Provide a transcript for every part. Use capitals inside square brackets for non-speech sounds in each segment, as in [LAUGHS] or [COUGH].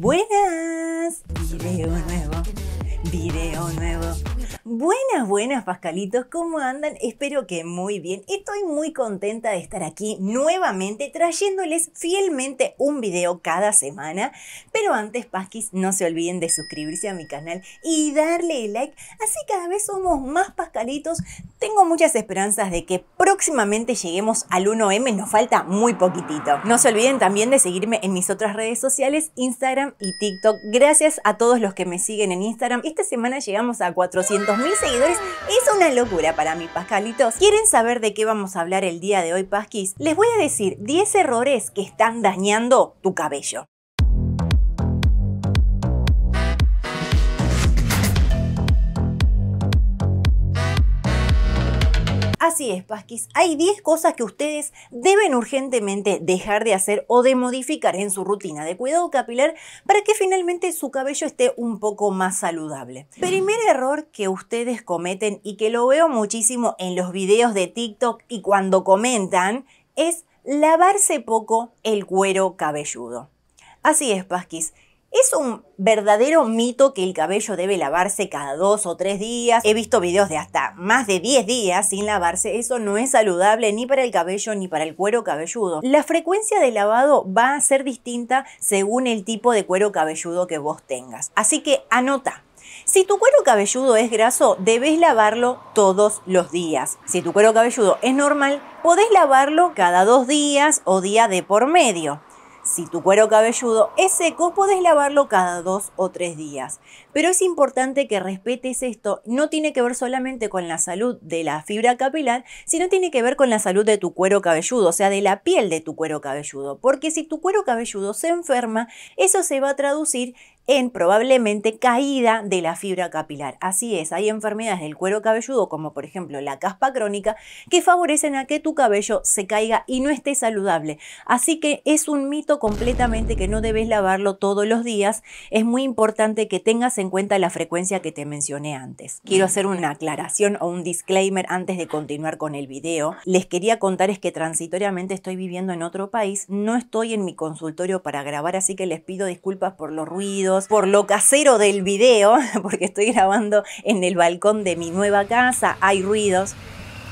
Buenas. Video nuevo. Video nuevo. Buenas, buenas Pascalitos, ¿cómo andan? Espero que muy bien. Estoy muy contenta de estar aquí nuevamente trayéndoles fielmente un video cada semana. Pero antes, Pasquis, no se olviden de suscribirse a mi canal y darle like. Así cada vez somos más Pascalitos. Tengo muchas esperanzas de que próximamente lleguemos al 1M, nos falta muy poquitito. No se olviden también de seguirme en mis otras redes sociales, Instagram y TikTok. Gracias a todos los que me siguen en Instagram. Esta semana llegamos a 400 mil seguidores es una locura para mí, Pascalitos. ¿Quieren saber de qué vamos a hablar el día de hoy, Pasquis? Les voy a decir 10 errores que están dañando tu cabello. Así es, Pasquis. Hay 10 cosas que ustedes deben urgentemente dejar de hacer o de modificar en su rutina de cuidado capilar para que finalmente su cabello esté un poco más saludable. Primer error que ustedes cometen y que lo veo muchísimo en los videos de TikTok y cuando comentan es lavarse poco el cuero cabelludo. Así es, Pasquis. Es un verdadero mito que el cabello debe lavarse cada dos o tres días. He visto videos de hasta más de 10 días sin lavarse. Eso no es saludable ni para el cabello ni para el cuero cabelludo. La frecuencia de lavado va a ser distinta según el tipo de cuero cabelludo que vos tengas. Así que anota, si tu cuero cabelludo es graso, debes lavarlo todos los días. Si tu cuero cabelludo es normal, podés lavarlo cada dos días o día de por medio. Si tu cuero cabelludo es seco, puedes lavarlo cada dos o tres días. Pero es importante que respetes esto. No tiene que ver solamente con la salud de la fibra capilar, sino tiene que ver con la salud de tu cuero cabelludo, o sea, de la piel de tu cuero cabelludo. Porque si tu cuero cabelludo se enferma, eso se va a traducir en probablemente caída de la fibra capilar. Así es, hay enfermedades del cuero cabelludo, como por ejemplo la caspa crónica, que favorecen a que tu cabello se caiga y no esté saludable. Así que es un mito completamente que no debes lavarlo todos los días. Es muy importante que tengas en cuenta la frecuencia que te mencioné antes. Quiero hacer una aclaración o un disclaimer antes de continuar con el video. Les quería contar es que transitoriamente estoy viviendo en otro país, no estoy en mi consultorio para grabar, así que les pido disculpas por los ruidos por lo casero del video, [LAUGHS] porque estoy grabando en el balcón de mi nueva casa, hay ruidos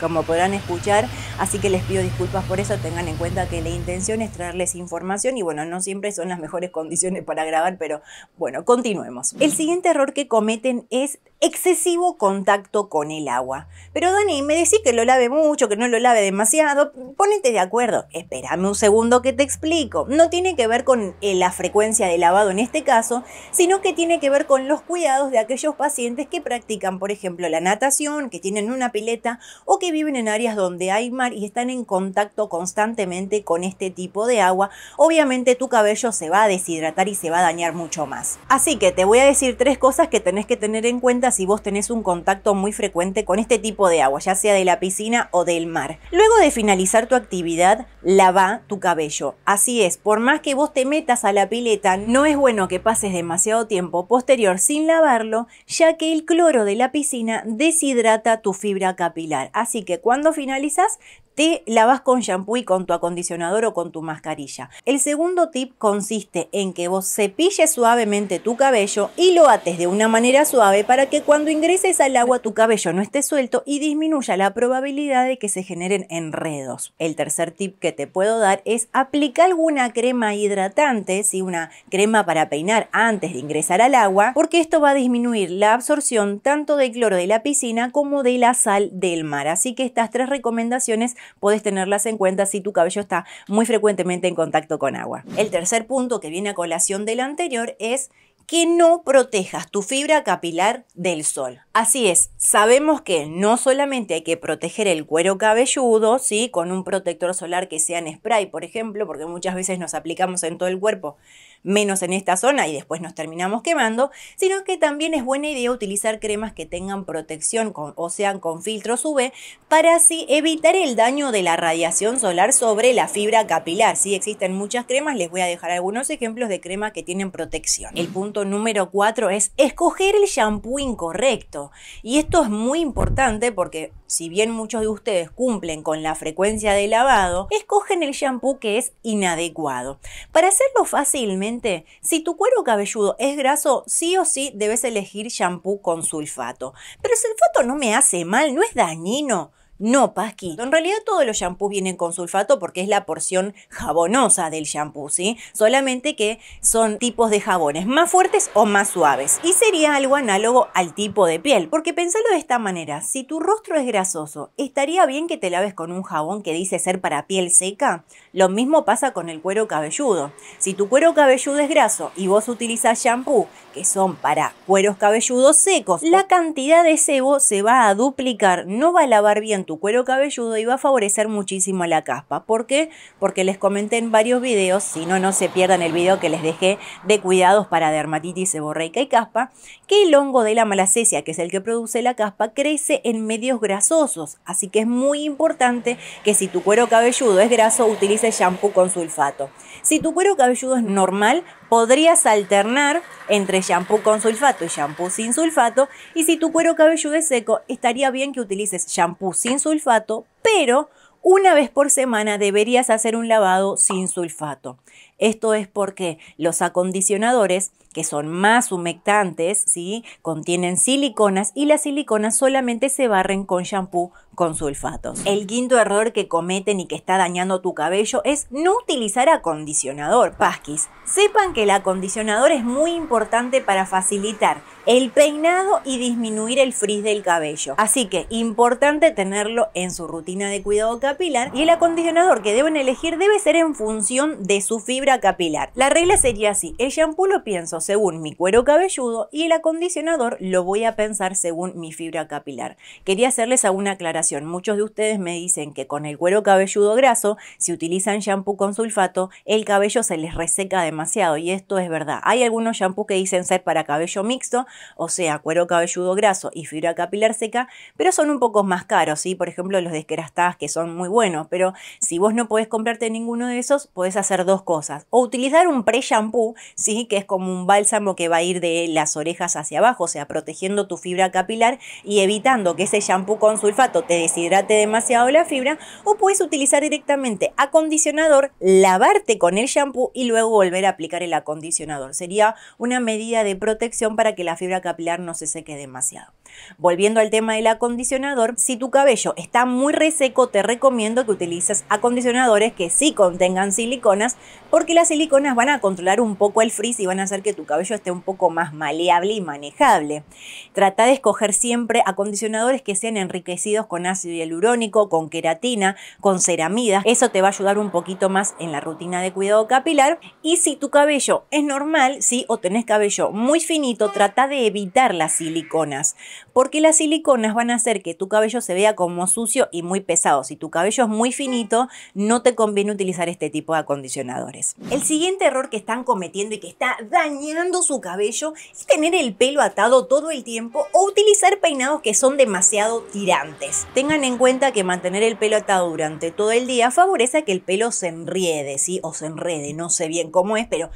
como podrán escuchar, así que les pido disculpas por eso, tengan en cuenta que la intención es traerles información y bueno, no siempre son las mejores condiciones para grabar, pero bueno, continuemos. El siguiente error que cometen es excesivo contacto con el agua. Pero Dani, me decís que lo lave mucho, que no lo lave demasiado. Ponete de acuerdo. Espérame un segundo que te explico. No tiene que ver con eh, la frecuencia de lavado en este caso, sino que tiene que ver con los cuidados de aquellos pacientes que practican, por ejemplo, la natación, que tienen una pileta o que viven en áreas donde hay mar y están en contacto constantemente con este tipo de agua. Obviamente tu cabello se va a deshidratar y se va a dañar mucho más. Así que te voy a decir tres cosas que tenés que tener en cuenta si vos tenés un contacto muy frecuente con este tipo de agua, ya sea de la piscina o del mar. Luego de finalizar tu actividad, lava tu cabello. Así es, por más que vos te metas a la pileta, no es bueno que pases demasiado tiempo posterior sin lavarlo, ya que el cloro de la piscina deshidrata tu fibra capilar. Así que cuando finalizas, te lavas con shampoo y con tu acondicionador o con tu mascarilla. El segundo tip consiste en que vos cepilles suavemente tu cabello y lo ates de una manera suave para que cuando ingreses al agua tu cabello no esté suelto y disminuya la probabilidad de que se generen enredos. El tercer tip que te puedo dar es aplicar alguna crema hidratante, si una crema para peinar antes de ingresar al agua, porque esto va a disminuir la absorción tanto del cloro de la piscina como de la sal del mar. Así que estas tres recomendaciones puedes tenerlas en cuenta si tu cabello está muy frecuentemente en contacto con agua. El tercer punto que viene a colación del anterior es que no protejas tu fibra capilar del sol. Así es, sabemos que no solamente hay que proteger el cuero cabelludo, ¿sí? Con un protector solar que sea en spray, por ejemplo, porque muchas veces nos aplicamos en todo el cuerpo, menos en esta zona y después nos terminamos quemando, sino que también es buena idea utilizar cremas que tengan protección o sean con filtros UV para así evitar el daño de la radiación solar sobre la fibra capilar. Sí, existen muchas cremas, les voy a dejar algunos ejemplos de cremas que tienen protección. El punto número 4 es escoger el shampoo incorrecto. Y esto es muy importante porque si bien muchos de ustedes cumplen con la frecuencia de lavado, escogen el shampoo que es inadecuado. Para hacerlo fácilmente, si tu cuero cabelludo es graso, sí o sí debes elegir shampoo con sulfato. Pero el sulfato no me hace mal, no es dañino. No, Pasqui. En realidad todos los shampoos vienen con sulfato porque es la porción jabonosa del shampoo, ¿sí? Solamente que son tipos de jabones más fuertes o más suaves. Y sería algo análogo al tipo de piel, porque pensalo de esta manera, si tu rostro es grasoso, ¿estaría bien que te laves con un jabón que dice ser para piel seca? Lo mismo pasa con el cuero cabelludo. Si tu cuero cabelludo es graso y vos utilizas shampoo que son para cueros cabelludos secos, la cantidad de sebo se va a duplicar, no va a lavar bien tu cuero cabelludo iba a favorecer muchísimo la caspa. ¿Por qué? Porque les comenté en varios videos, si no, no se pierdan el video que les dejé de cuidados para dermatitis seborreica y caspa, que el hongo de la malacesia, que es el que produce la caspa, crece en medios grasosos. Así que es muy importante que si tu cuero cabelludo es graso, utilice shampoo con sulfato. Si tu cuero cabelludo es normal, podrías alternar entre shampoo con sulfato y shampoo sin sulfato. Y si tu cuero cabelludo es seco, estaría bien que utilices shampoo sin sulfato, pero una vez por semana deberías hacer un lavado sin sulfato. Esto es porque los acondicionadores, que son más humectantes, ¿sí? contienen siliconas y las siliconas solamente se barren con shampoo con sulfatos. El quinto error que cometen y que está dañando tu cabello es no utilizar acondicionador. Pasquis, sepan que el acondicionador es muy importante para facilitar el peinado y disminuir el frizz del cabello. Así que importante tenerlo en su rutina de cuidado capilar y el acondicionador que deben elegir debe ser en función de su fibra capilar. La regla sería así, el shampoo lo pienso según mi cuero cabelludo y el acondicionador lo voy a pensar según mi fibra capilar. Quería hacerles alguna aclaración Muchos de ustedes me dicen que con el cuero cabelludo graso, si utilizan shampoo con sulfato, el cabello se les reseca demasiado y esto es verdad. Hay algunos shampoos que dicen ser para cabello mixto, o sea, cuero cabelludo graso y fibra capilar seca, pero son un poco más caros, ¿sí? Por ejemplo, los de Kerastase que son muy buenos, pero si vos no podés comprarte ninguno de esos, podés hacer dos cosas. O utilizar un pre-shampoo, ¿sí? Que es como un bálsamo que va a ir de las orejas hacia abajo, o sea, protegiendo tu fibra capilar y evitando que ese shampoo con sulfato te deshidrate demasiado la fibra, o puedes utilizar directamente acondicionador, lavarte con el shampoo y luego volver a aplicar el acondicionador. Sería una medida de protección para que la fibra capilar no se seque demasiado. Volviendo al tema del acondicionador, si tu cabello está muy reseco, te recomiendo que utilices acondicionadores que sí contengan siliconas, porque las siliconas van a controlar un poco el frizz y van a hacer que tu cabello esté un poco más maleable y manejable. Trata de escoger siempre acondicionadores que sean enriquecidos con ácido hialurónico, con queratina, con ceramidas. Eso te va a ayudar un poquito más en la rutina de cuidado capilar. Y si tu cabello es normal, sí, o tenés cabello muy finito, trata de evitar las siliconas porque las siliconas van a hacer que tu cabello se vea como sucio y muy pesado. Si tu cabello es muy finito, no te conviene utilizar este tipo de acondicionadores. El siguiente error que están cometiendo y que está dañando su cabello es tener el pelo atado todo el tiempo o utilizar peinados que son demasiado tirantes. Tengan en cuenta que mantener el pelo atado durante todo el día favorece a que el pelo se enriede, ¿sí? O se enrede, no sé bien cómo es, pero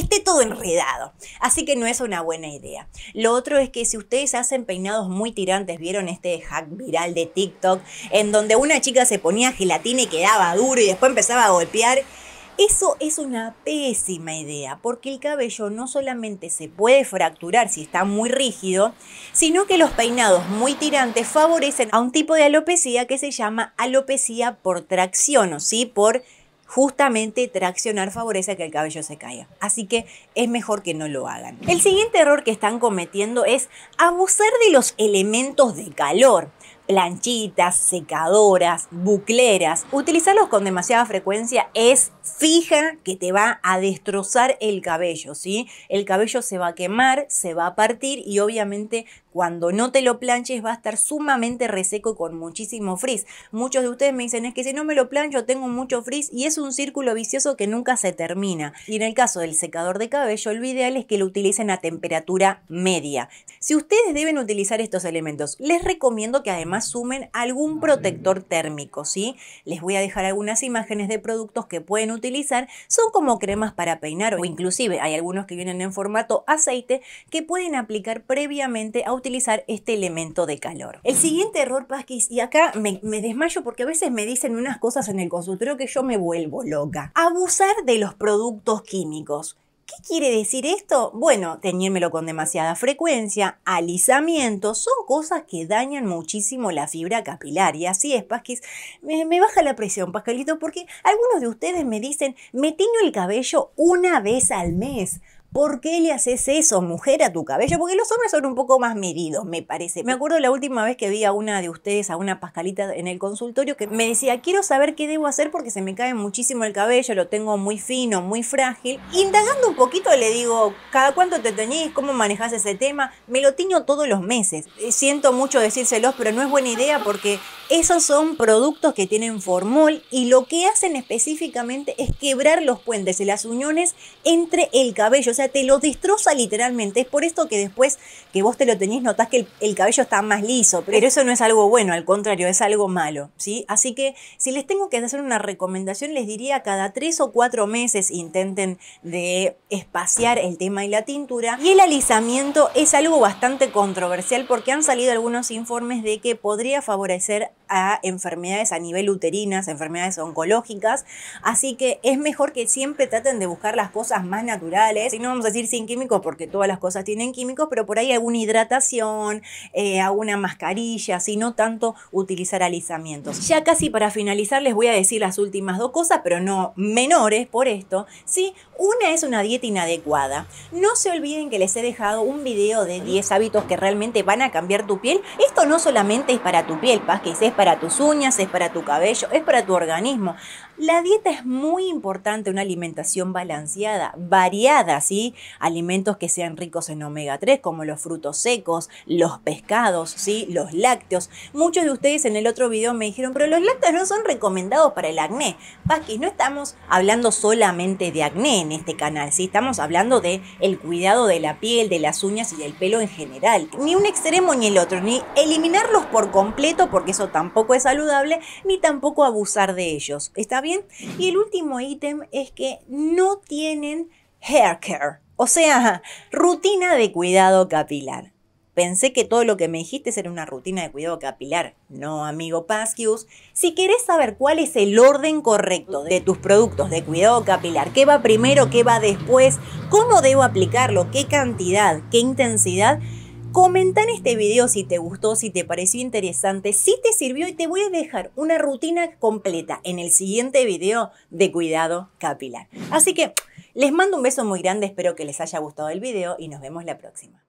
esté todo enredado. Así que no es una buena idea. Lo otro es que si ustedes hacen peinados muy tirantes, vieron este hack viral de TikTok, en donde una chica se ponía gelatina y quedaba duro y después empezaba a golpear. Eso es una pésima idea, porque el cabello no solamente se puede fracturar si está muy rígido, sino que los peinados muy tirantes favorecen a un tipo de alopecia que se llama alopecia por tracción, o sí, por justamente traccionar favorece a que el cabello se caiga. Así que es mejor que no lo hagan. El siguiente error que están cometiendo es abusar de los elementos de calor planchitas, secadoras, bucleras. Utilizarlos con demasiada frecuencia es fija que te va a destrozar el cabello, ¿sí? El cabello se va a quemar, se va a partir y obviamente cuando no te lo planches va a estar sumamente reseco con muchísimo frizz. Muchos de ustedes me dicen, es que si no me lo plancho tengo mucho frizz y es un círculo vicioso que nunca se termina. Y en el caso del secador de cabello, lo ideal es que lo utilicen a temperatura media. Si ustedes deben utilizar estos elementos, les recomiendo que además sumen algún protector térmico, ¿sí? Les voy a dejar algunas imágenes de productos que pueden utilizar, son como cremas para peinar o inclusive hay algunos que vienen en formato aceite que pueden aplicar previamente a utilizar este elemento de calor. El siguiente error, Pasquis, y acá me, desmayo porque a veces me dicen unas cosas en el consultorio que yo me vuelvo loca. Abusar de los productos químicos. ¿Qué quiere decir esto? Bueno, teñírmelo con demasiada frecuencia, alisamiento, son cosas que dañan muchísimo la fibra capilar. Y así es, Pasquis, me, baja la presión, Pascalito, porque algunos de ustedes me dicen, me tiño el cabello una vez al mes. ¿Por qué le haces eso, mujer, a tu cabello? Porque los hombres son un poco más medidos, me parece. Me acuerdo la última vez que vi a una de ustedes, a una Pascalita en el consultorio, que me decía, quiero saber qué debo hacer porque se me cae muchísimo el cabello, lo tengo muy fino, muy frágil. Indagando un poquito le digo, ¿cada cuánto te teñís? ¿Cómo manejás ese tema? Me lo tiño todos los meses. Eh, siento mucho decírselos, pero no es buena idea porque esos son productos que tienen formol y lo que hacen específicamente es quebrar los puentes y las uniones entre el cabello te lo destroza literalmente. Es por esto que después que vos te lo tenés, notás que el, cabello está más liso. Pero, eso no es algo bueno, al contrario, es algo malo, ¿sí? Así que si les tengo que hacer una recomendación, les diría cada tres o cuatro meses intenten de espaciar el tema y la tintura. Y el alisamiento es algo bastante controversial porque han salido algunos informes de que podría favorecer a enfermedades a nivel uterinas, enfermedades oncológicas. Así que es mejor que siempre traten de buscar las cosas más naturales, no vamos a decir sin químicos porque todas las cosas tienen químicos, pero por ahí alguna hidratación, eh, alguna mascarilla, si no tanto utilizar alisamientos. Ya casi para finalizar les voy a decir las últimas dos cosas, pero no menores por esto. Sí, una es una dieta inadecuada. No se olviden que les he dejado un video de 10 hábitos que realmente van a cambiar tu piel. Esto no solamente es para tu piel, que es para tus uñas, es para tu cabello, es para tu organismo. La dieta es muy importante, una alimentación balanceada, variada, ¿sí? Alimentos que sean ricos en omega 3, como los frutos secos, los pescados, ¿sí? Los lácteos. Muchos de ustedes en el otro video me dijeron, pero los lácteos no son recomendados para el acné. Paquis, no estamos hablando solamente de acné en este canal, ¿sí? Estamos hablando de el cuidado de la piel, de las uñas y del pelo en general. Ni un extremo ni el otro, ni eliminarlos por completo, porque eso tampoco es saludable, ni tampoco abusar de ellos. ¿Está bien? Y el último ítem es que no tienen hair care, o sea, rutina de cuidado capilar. Pensé que todo lo que me dijiste era una rutina de cuidado capilar. No, amigo Pasquius. Si querés saber cuál es el orden correcto de tus productos de cuidado capilar, qué va primero, qué va después, cómo debo aplicarlo, qué cantidad, qué intensidad, comenta en este video si te gustó, si te pareció interesante, si te sirvió y te voy a dejar una rutina completa en el siguiente video de cuidado capilar. Así que... Les mando un beso muy grande, espero que les haya gustado el video y nos vemos la próxima.